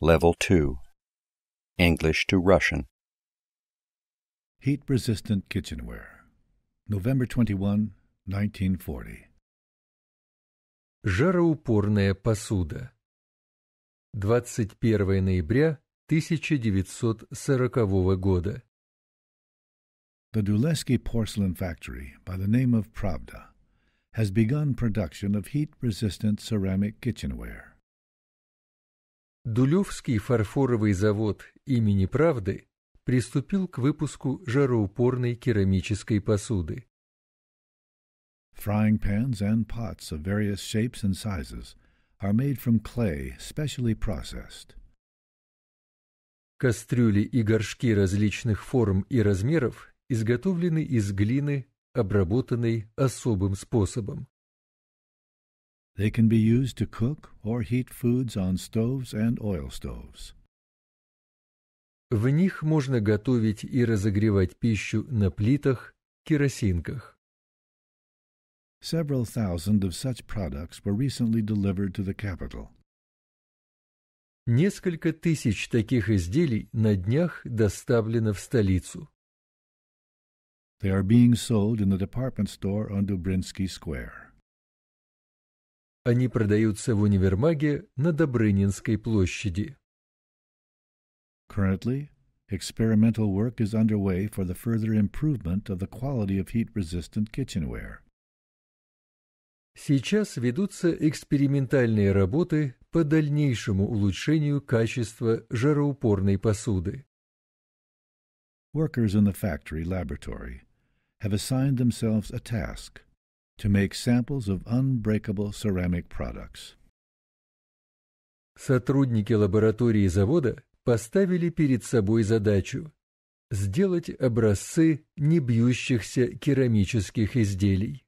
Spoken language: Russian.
Level 2 English to Russian Heat Resistant Kitchenware November 21, 1940 Жароупорная посуда 21 ноября 1940 года The Dulesky porcelain factory by the name of Pravda has begun production of heat-resistant ceramic kitchenware. Дулевский фарфоровый завод имени Правды приступил к выпуску жароупорной керамической посуды. Frying pans and pots of various shapes and sizes are made from clay specially processed. Кастрюли и горшки различных форм и размеров изготовлены из глины, обработанной особым способом. They can be used to cook or heat foods on stoves and oil stoves. В них можно готовить и разогревать пищу на плитах, керосинках. Several thousand of such products were recently delivered to the capital. Несколько тысяч таких изделий на днях доставлено в столицу. They are being sold in the department store on Dubrinsky Square. Они продаются в универмаге на Добрынинской площади. Currently, experimental work is underway for the further improvement of the quality of heat-resistant kitchenware. Сейчас ведутся экспериментальные работы по дальнейшему улучшению качества жароупорной посуды. Workers in the factory laboratory have assigned themselves a task – to make samples of unbreakable ceramic products. Сотрудники лаборатории завода поставили перед собой задачу сделать образцы небьющихся керамических изделий.